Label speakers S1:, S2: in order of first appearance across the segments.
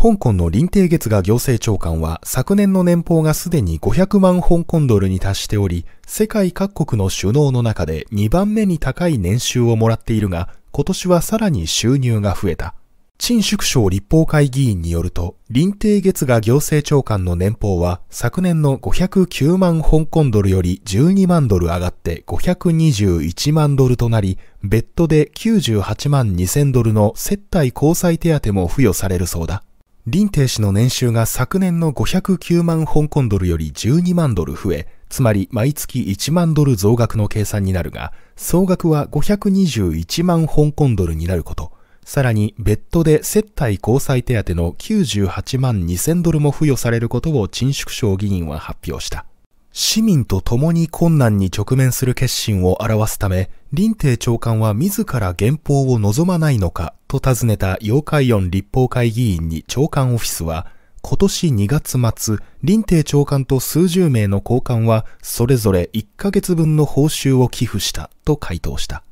S1: 香港の林定月が行政長官は昨年の年俸がすでに500万香港ドルに達しており、世界各国の首脳の中で2番目に高い年収をもらっているが、今年はさらに収入が増えた。陳縮省立法会議員によると、林定月が行政長官の年俸は昨年の509万香港ドルより12万ドル上がって521万ドルとなり、別途で98万2000ドルの接待交際手当も付与されるそうだ。林鄭氏の年収が昨年の509万香港ドルより12万ドル増え、つまり毎月1万ドル増額の計算になるが、総額は521万香港ドルになること、さらに別途で接待交際手当の98万2000ドルも付与されることを陳粛省議員は発表した。市民と共に困難に直面する決心を表すため、林鄭長官は自ら原法を望まないのかと尋ねた妖怪音立法会議員に長官オフィスは、今年2月末、林鄭長官と数十名の高官は、それぞれ1ヶ月分の報酬を寄付したと回答した。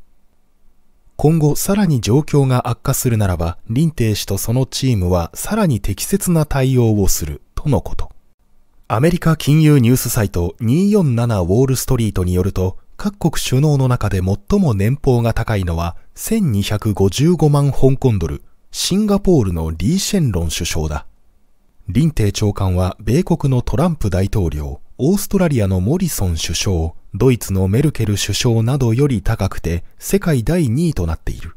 S1: 今後さらに状況が悪化するならば、林鄭氏とそのチームはさらに適切な対応をするとのこと。アメリカ金融ニュースサイト247ウォールストリートによると、各国首脳の中で最も年俸が高いのは1255万香港ドル、シンガポールのリー・シェンロン首相だ。林帝長官は米国のトランプ大統領、オーストラリアのモリソン首相、ドイツのメルケル首相などより高くて世界第2位となっている。